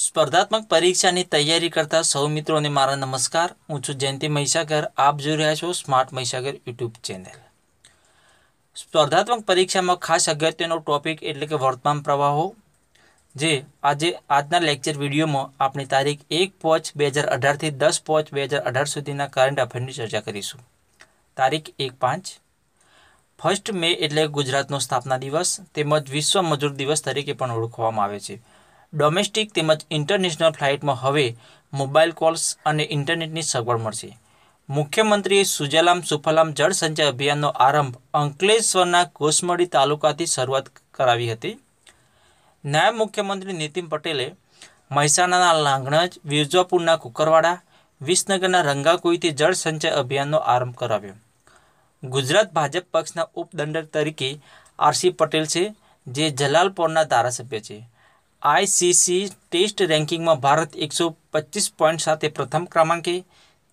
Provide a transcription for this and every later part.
સ્પર્ધાત્મક પરીક્ષાની તૈયારી કરતા સૌ મિત્રોને મારા નમસ્કાર હું છું જયંતિ મહીસાગર આપ જોઈ રહ્યા છો સ્માર્ટ મહીસાગર યુટ્યુબ ચેનલ સ્પર્ધાત્મક પરીક્ષામાં ખાસ અગત્યનો ટોપિક એટલે કે વર્તમાન પ્રવાહો જે આજે આજના લેક્ચર વિડીયોમાં આપણે તારીખ એક પાંચ બે હજાર અઢારથી દસ પાંચ બે હજાર અઢાર સુધીના કરંટ અફેરની ચર્ચા કરીશું તારીખ એક પાંચ ફર્સ્ટ મે એટલે ગુજરાતનો સ્થાપના દિવસ તેમજ વિશ્વ મજૂર દિવસ તરીકે પણ ઓળખવામાં આવે છે ડોમેસ્ટિક તેમજ ઇન્ટરનેશનલ ફ્લાઇટમાં હવે મોબાઈલ કોલ્સ અને ઇન્ટરનેટની સગવડ મળશે મુખ્યમંત્રીએ સુજલામ સુફલામ જળસંચય અભિયાનનો આરંભ અંકલેશ્વરના કોસમડી તાલુકાથી શરૂઆત કરાવી હતી નાયબ મુખ્યમંત્રી નીતિન પટેલે મહેસાણાના લાંગણજ વિરજાપુરના કુકરવાડા વિસનગરના રંગાકુઈથી જળસંચય અભિયાનનો આરંભ કરાવ્યો ગુજરાત ભાજપ પક્ષના ઉપદંડક તરીકે આરસી પટેલ છે જે જલાલપોરના ધારાસભ્ય છે આઈસીસી ટેસ્ટ રેન્કિંગમાં ભારત એકસો પચીસ પોઈન્ટ સાથે પ્રથમ ક્રમાંકે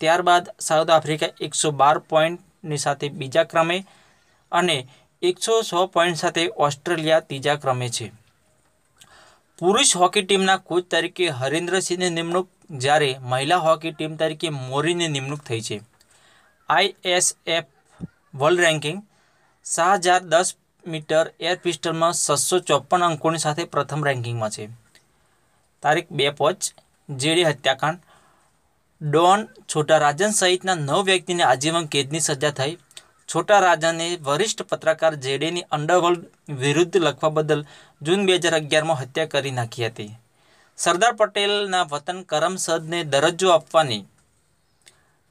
ત્યારબાદ સાઉથ આફ્રિકા એકસો બાર પોઈન્ટની સાથે બીજા ક્રમે અને એકસો છ પોઈન્ટ સાથે ઓસ્ટ્રેલિયા ત્રીજા ક્રમે છે પુરુષ હોકી ટીમના કોચ તરીકે હરેન્દ્રસિંહની નિમણૂક જ્યારે મહિલા હોકી ટીમ તરીકે મોરીની નિમણૂક થઈ છે આઈએસએફ વર્લ્ડ રેન્કિંગ સાત હજાર દસ મીટર એર પિસ્ટલમાં છસો ચોપન અંકોની સાથે પ્રથમ રેન્કિંગમાં છે તારીખ બે પોચ જેડી હત્યાકાંડ ડોન છોટા રાજન સહિતના નવ વ્યક્તિને આજીવન કેદની સજા થઈ છોટા રાજને વરિષ્ઠ પત્રકાર જેડીની અંડરવર્લ્ડ વિરુદ્ધ લખવા બદલ જૂન બે હજાર અગિયારમાં હત્યા કરી નાખી હતી સરદાર પટેલના વતન કરમસદને દરજ્જો આપવાની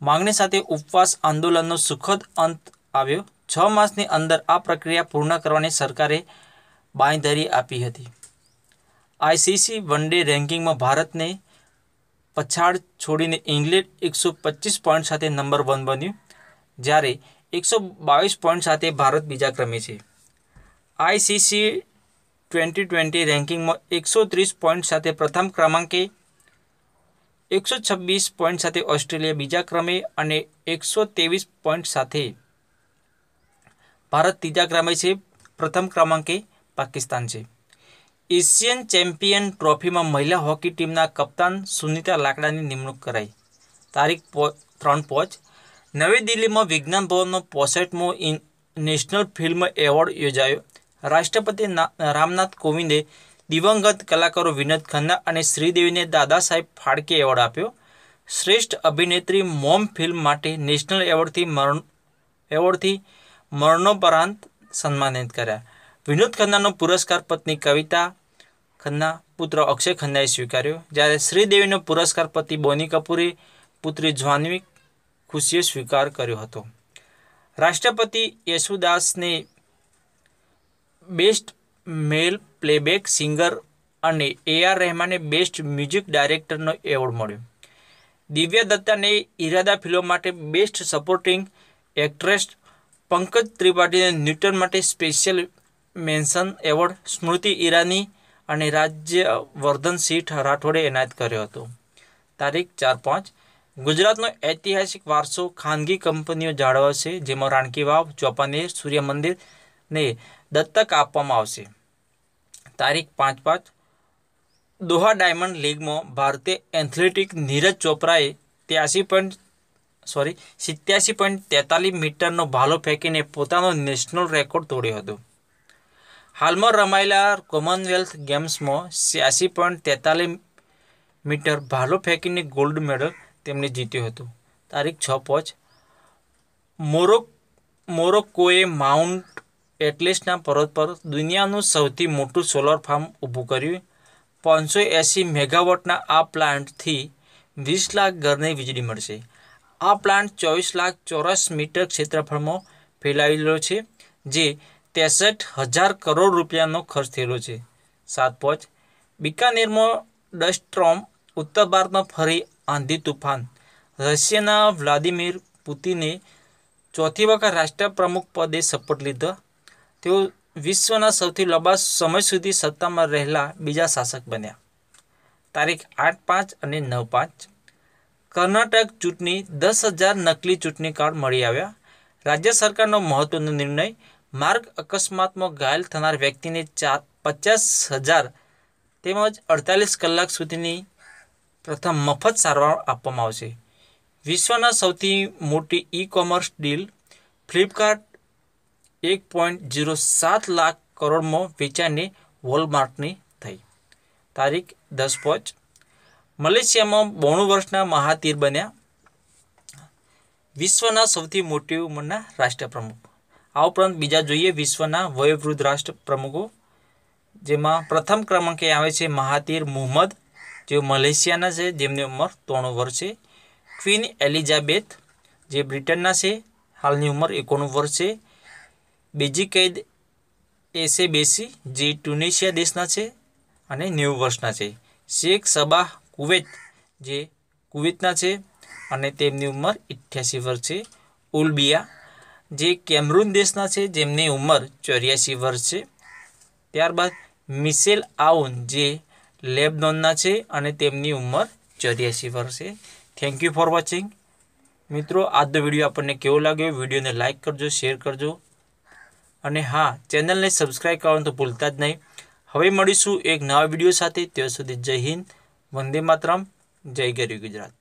માંગણી સાથે ઉપવાસ આંદોલનનો સુખદ અંત આવ્યો છ માસની અંદર આ પ્રક્રિયા પૂર્ણ કરવાની સરકારે બાંયધરી આપી હતી આઈસીસી વન ડે રેન્કિંગમાં ભારતને પછાડ છોડીને ઇંગ્લેન્ડ એકસો પચીસ પોઈન્ટ સાથે નંબર વન બન્યું જ્યારે એકસો બાવીસ પોઈન્ટ સાથે ભારત બીજા ક્રમે છે આઈસીસી ટ્વેન્ટી ટ્વેન્ટી રેન્કિંગમાં એકસો ત્રીસ પોઈન્ટ સાથે પ્રથમ ક્રમાંકે એકસો છવ્વીસ પોઈન્ટ સાથે ઓસ્ટ્રેલિયા બીજા ક્રમે અને એકસો ત્રેવીસ પોઈન્ટ સાથે ભારત ત્રીજા ક્રમે છે પ્રથમ ક્રમાંકે પાકિસ્તાન છે એશિયન ચેમ્પિયન ટ્રોફીમાં મહિલા હોકી ટીમના કપ્તાન સુનિતા લાકડાની નિમણૂક કરાઈ તારીખ ત્રણ પોચ નવી દિલ્હીમાં વિજ્ઞાન ભવનનો પોસેટમો નેશનલ ફિલ્મ એવોર્ડ યોજાયો રાષ્ટ્રપતિ રામનાથ કોવિંદે દિવંગત કલાકારો વિનોદ ખન્ના અને શ્રીદેવીને દાદા સાહેબ ફાળકે એવોર્ડ આપ્યો શ્રેષ્ઠ અભિનેત્રી મોમ ફિલ્મ માટે નેશનલ એવોર્ડથી મરણ એવોર્ડથી મરણોપરાંત સન્માનિત કર્યા વિનોદ ખન્નાનો પુરસ્કાર પત્ની કવિતા ખન્ના પુત્ર અક્ષય ખન્નાએ સ્વીકાર્યો જ્યારે શ્રીદેવીનો પુરસ્કાર પતિ બોની કપૂરે પુત્રી જ્વાનવી ખુશીએ સ્વીકાર કર્યો હતો રાષ્ટ્રપતિ યશુદાસને બેસ્ટ મેલ પ્લેબેક સિંગર અને એ આર રહેમાને બેસ્ટ મ્યુઝિક ડાયરેક્ટરનો એવોર્ડ મળ્યો દિવ્ય દત્તાને ઈરાદા ફિલ્મ માટે બેસ્ટ સપોર્ટિંગ એક્ટ્રેસ પંકજ ત્રિપાઠીને ન્યૂટન માટે special mention award Smriti Irani અને રાજ્યવર્ધનસિંહ રાઠોડે એનાયત કર્યો હતો તારીખ ચાર પાંચ ગુજરાતનો ઐતિહાસિક વારસો ખાનગી કંપનીઓ જાળવશે જેમાં રાણકી વાવ ચોપાનેર સૂર્ય મંદિરને દત્તક આપવામાં આવશે તારીખ પાંચ પાંચ દોહા ડાયમંડ લીગમાં ભારતીય એથ્લેટિક નીરજ ચોપરાએ ત્યાસી પોઈન્ટ સોરી સિત્યાસી પોઈન્ટ તેતાલીસ મીટરનો ભાલો ફેંકીને પોતાનો નેશનલ રેકોર્ડ તોડ્યો હતો હાલમાં રમાયેલા કોમનવેલ્થ ગેમ્સમાં છ્યાસી પોઈન્ટ તેતાલીસ મીટર ભાલો ફેંકીને ગોલ્ડ મેડલ તેમણે જીત્યો હતો તારીખ છ પાંચ મોરોક મોરોક્કોએ માઉન્ટ એટલિસના પર્વત પર દુનિયાનું સૌથી મોટું સોલર ફાર્મ ઊભું કર્યું પાંચસો એંસી મેગાવોટના આ પ્લાન્ટથી વીસ લાખ ઘરને વીજળી મળશે આ પ્લાન્ટ ચોવીસ લાખ ચોરસ મીટર ક્ષેત્રફળમાં ફેલાયેલો છે જે ત્રેસઠ હજાર કરોડ રૂપિયાનો ખર્ચ થયેલો છે સાત પોચ બિકાનેરમાં ડસ્ટ્રોમ ઉત્તર ભારતમાં ફરી આંધી તુફાન રશિયાના વ્લાદિમીર પુતિને ચોથી વખત રાષ્ટ્રપ્રમુખ પદે શપથ લીધો તેઓ વિશ્વના સૌથી લાંબા સમય સુધી સત્તામાં રહેલા બીજા શાસક બન્યા તારીખ આઠ પાંચ અને નવ પાંચ કર્ણાટક ચૂંટણી દસ હજાર નકલી ચૂંટણી કાર્ડ મળી આવ્યા રાજ્ય સરકારનો મહત્વનો નિર્ણય માર્ગ અકસ્માતમાં ઘાયલ થનાર વ્યક્તિને ચાર પચાસ હજાર તેમજ અડતાલીસ કલાક સુધીની પ્રથમ મફત સારવાર આપવામાં આવશે વિશ્વના સૌથી મોટી ઈ કોમર્સ ડીલ ફ્લિપકાર્ટ એક પોઈન્ટ જીરો સાત લાખ કરોડમાં વેચાઈને વોલમાર્ટની થઈ તારીખ દસ પાંચ મલેશિયામાં બોણું વર્ષના મહાતીર બન્યા વિશ્વના સૌથી મોટી ઉંમરના રાષ્ટ્રપ્રમુખ આ ઉપરાંત બીજા જોઈએ વિશ્વના વયોવૃદ્ધ રાષ્ટ્રપ્રમુખો જેમાં પ્રથમ ક્રમાંકે આવે છે મહાતીર મોહમ્મદ જેઓ મલેશિયાના છે જેમની ઉંમર ત્રણ વર્ષ છે ક્વીન એલિઝાબેથ જે બ્રિટનના છે હાલની ઉંમર એકોણું વર્ષ છે બીજી કૈદ એસે બેસી જે ટ્યુનિશિયા દેશના છે અને નેવું વર્ષના છે શેખ સબાહ કુવૈત જે કુવૈતના છે અને તેમની ઉંમર ઇઠ્યાસી વર્ષ છે ઉલબિયા જે કેમરૂન દેશના છે જેમની ઉંમર ચોર્યાસી વર્ષ છે ત્યારબાદ મિસેલ આઉન જે લેબનોનના છે અને તેમની ઉંમર ચોર્યાસી વર્ષ છે થેન્ક યુ ફોર વોચિંગ મિત્રો આજનો વિડીયો આપણને કેવો લાગ્યો વિડીયોને લાઇક કરજો શેર કરજો અને હા ચેનલને સબસ્ક્રાઈબ કરવાનું તો ભૂલતા જ નહીં હવે મળીશું એક નવા વિડીયો સાથે ત્યાં સુધી જય હિન્દ વંદે માતરમ જય ગરી ગુજરાત